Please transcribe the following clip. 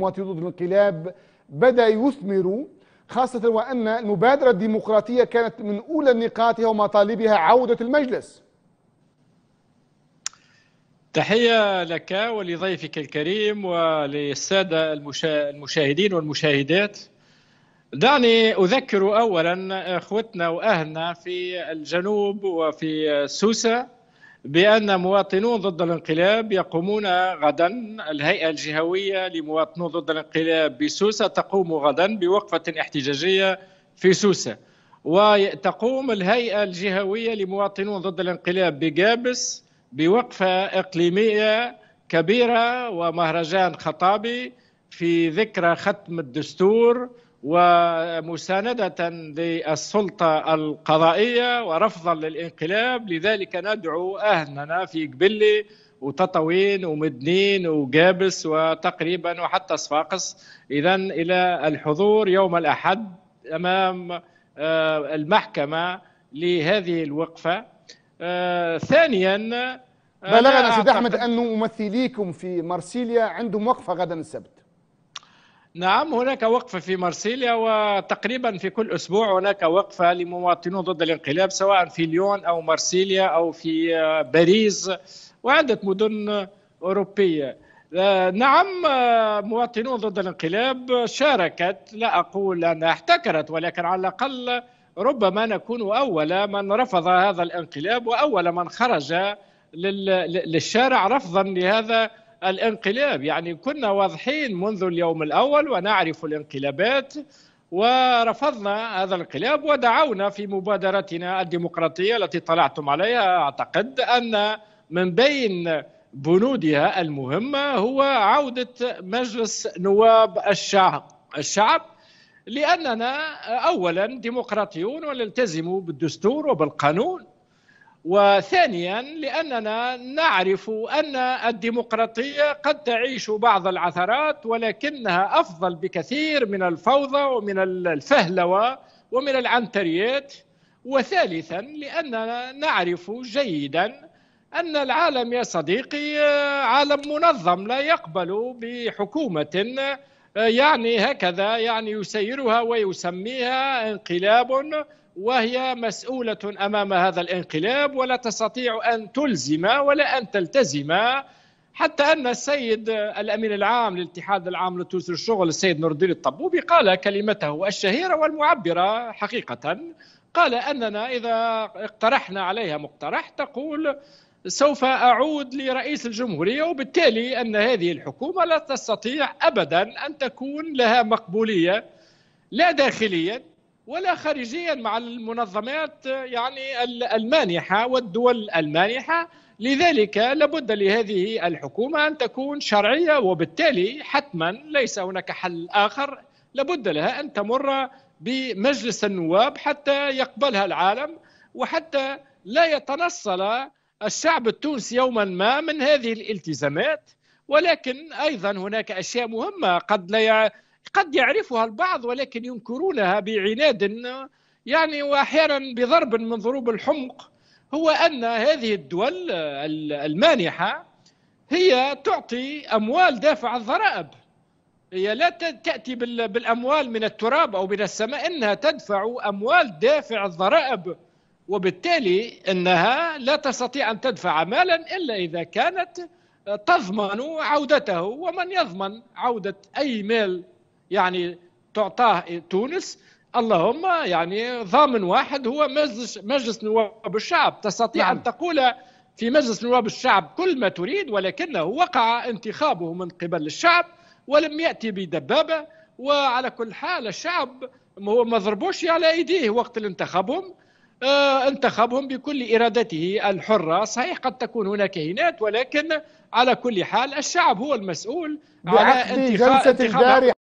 ضد الانقلاب بدا يثمر خاصة وأن المبادرة الديمقراطية كانت من أولى نقاطها ومطالبها عودة المجلس تحية لك ولضيفك الكريم وللسادة المشاهدين والمشاهدات دعني أذكر أولا أخوتنا وأهلنا في الجنوب وفي سوسة بأن مواطنون ضد الانقلاب يقومون غدا الهيئة الجهوية لمواطنون ضد الانقلاب بسوسة تقوم غدا بوقفة احتجاجية في سوسة وتقوم الهيئة الجهوية لمواطنون ضد الانقلاب بجابس بوقفة إقليمية كبيرة ومهرجان خطابي في ذكرى ختم الدستور ومساندة للسلطة القضائية ورفضا للانقلاب لذلك ندعو أهلنا في قبلي وتطاوين ومدنين وقابس وتقريبا وحتى صفاقس إذا إلى الحضور يوم الأحد أمام آه، المحكمة لهذه الوقفة آه، ثانيا آه، بلغنا سيد أحمد أن ممثليكم في مرسيليا عندهم وقفة غدا السبت نعم هناك وقفة في مارسيليا وتقريبا في كل أسبوع هناك وقفة لمواطنون ضد الانقلاب سواء في ليون أو مارسيليا أو في آه، باريس وعدة مدن أوروبية آه، نعم آه، مواطنون ضد الانقلاب شاركت لا أقول أنها احتكرت ولكن على الأقل ربما نكون أول من رفض هذا الانقلاب وأول من خرج للشارع رفضا لهذا الانقلاب يعني كنا واضحين منذ اليوم الأول ونعرف الانقلابات ورفضنا هذا الانقلاب ودعونا في مبادرتنا الديمقراطية التي طلعتم عليها أعتقد أن من بين بنودها المهمة هو عودة مجلس نواب الشعب الشعب لأننا أولا ديمقراطيون ونلتزم بالدستور وبالقانون وثانيا لاننا نعرف ان الديمقراطيه قد تعيش بعض العثرات ولكنها افضل بكثير من الفوضى ومن الفهلوه ومن العنتريات وثالثا لاننا نعرف جيدا ان العالم يا صديقي آه، عالم منظم لا يقبل بحكومه آه، يعني هكذا يعني يسيرها ويسميها انقلاب وهي مسؤولة أمام هذا الانقلاب ولا تستطيع أن تلزم ولا أن تلتزم حتى أن السيد الأمين العام للاتحاد العام للتونسي للشغل السيد نور الدين الطبوبي قال كلمته الشهيرة والمعبرة حقيقة قال أننا إذا اقترحنا عليها مقترح تقول سوف أعود لرئيس الجمهورية وبالتالي أن هذه الحكومة لا تستطيع أبدا أن تكون لها مقبولية لا داخليا ولا خارجيا مع المنظمات يعني المانحه والدول المانحه لذلك لابد لهذه الحكومه ان تكون شرعيه وبالتالي حتما ليس هناك حل اخر لابد لها ان تمر بمجلس النواب حتى يقبلها العالم وحتى لا يتنصل الشعب التونسي يوما ما من هذه الالتزامات ولكن ايضا هناك اشياء مهمه قد لا قد يعرفها البعض ولكن ينكرونها بعناد يعني واحيانا بضرب من ضروب الحمق هو ان هذه الدول المانحه هي تعطي اموال دافع الضرائب هي لا تاتي بالاموال من التراب او من السماء انها تدفع اموال دافع الضرائب وبالتالي انها لا تستطيع ان تدفع مالا الا اذا كانت تضمن عودته ومن يضمن عوده اي مال يعني تعطاه تونس اللهم يعني ضامن واحد هو مجلس مجلس نواب الشعب تستطيع نعم. ان تقول في مجلس نواب الشعب كل ما تريد ولكنه وقع انتخابه من قبل الشعب ولم ياتي بدبابه وعلى كل حال الشعب هو ما ضربوش على ايديه وقت اللي انتخبهم آه انتخبهم بكل ارادته الحره صحيح قد تكون هناك هينات ولكن على كل حال الشعب هو المسؤول على انتخاب